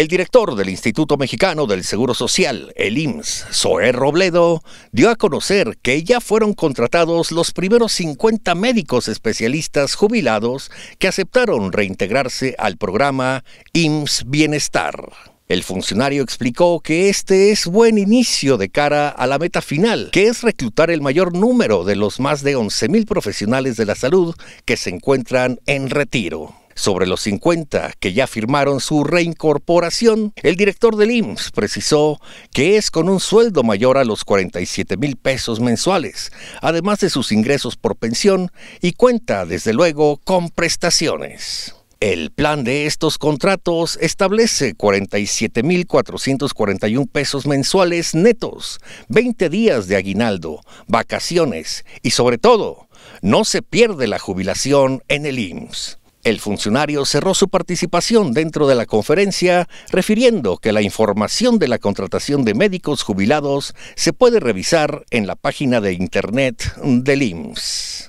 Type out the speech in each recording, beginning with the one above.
El director del Instituto Mexicano del Seguro Social, el IMSS, Zoé Robledo, dio a conocer que ya fueron contratados los primeros 50 médicos especialistas jubilados que aceptaron reintegrarse al programa IMSS Bienestar. El funcionario explicó que este es buen inicio de cara a la meta final, que es reclutar el mayor número de los más de 11.000 profesionales de la salud que se encuentran en retiro. Sobre los 50 que ya firmaron su reincorporación, el director del IMSS precisó que es con un sueldo mayor a los 47 mil pesos mensuales, además de sus ingresos por pensión y cuenta, desde luego, con prestaciones. El plan de estos contratos establece 47.441 pesos mensuales netos, 20 días de aguinaldo, vacaciones y sobre todo, no se pierde la jubilación en el IMSS. El funcionario cerró su participación dentro de la conferencia refiriendo que la información de la contratación de médicos jubilados se puede revisar en la página de internet del IMSS.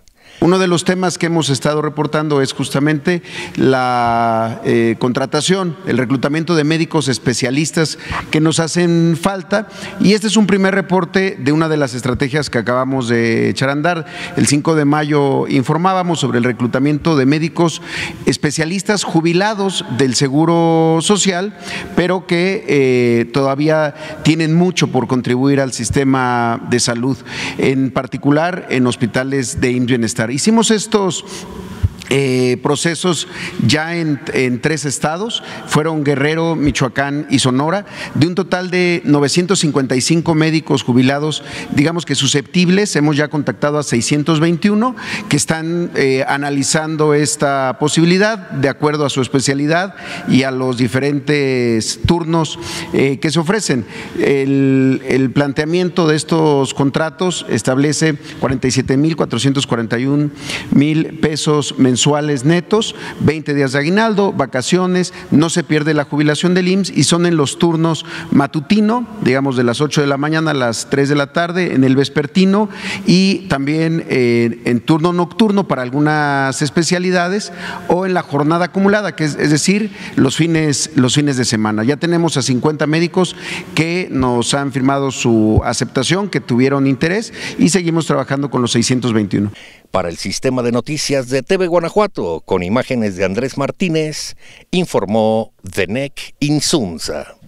Uno de los temas que hemos estado reportando es justamente la eh, contratación, el reclutamiento de médicos especialistas que nos hacen falta y este es un primer reporte de una de las estrategias que acabamos de echar andar. El 5 de mayo informábamos sobre el reclutamiento de médicos especialistas jubilados del Seguro Social, pero que eh, todavía tienen mucho por contribuir al sistema de salud, en particular en hospitales de IMSS Bienestar Hicimos estos eh, procesos ya en, tres estados, fueron Guerrero, Michoacán y Sonora, de un total de 955 médicos jubilados, digamos que susceptibles, hemos ya contactado a 621 que están eh, analizando esta posibilidad de acuerdo a su especialidad y a los diferentes turnos eh, que se ofrecen. El, el planteamiento de estos contratos establece 47.441 mil pesos mensuales mensuales netos, 20 días de aguinaldo, vacaciones, no se pierde la jubilación del IMSS y son en los turnos matutino, digamos de las 8 de la mañana a las 3 de la tarde, en el vespertino y también eh, en turno nocturno para algunas especialidades o en la jornada acumulada, que es, decir, los fines, los fines de semana. Ya tenemos a 50 médicos que nos han firmado su aceptación, que tuvieron interés y seguimos trabajando con los 621. Para el sistema de noticias de TV Guanajuato, con imágenes de Andrés Martínez, informó Neck Insunza.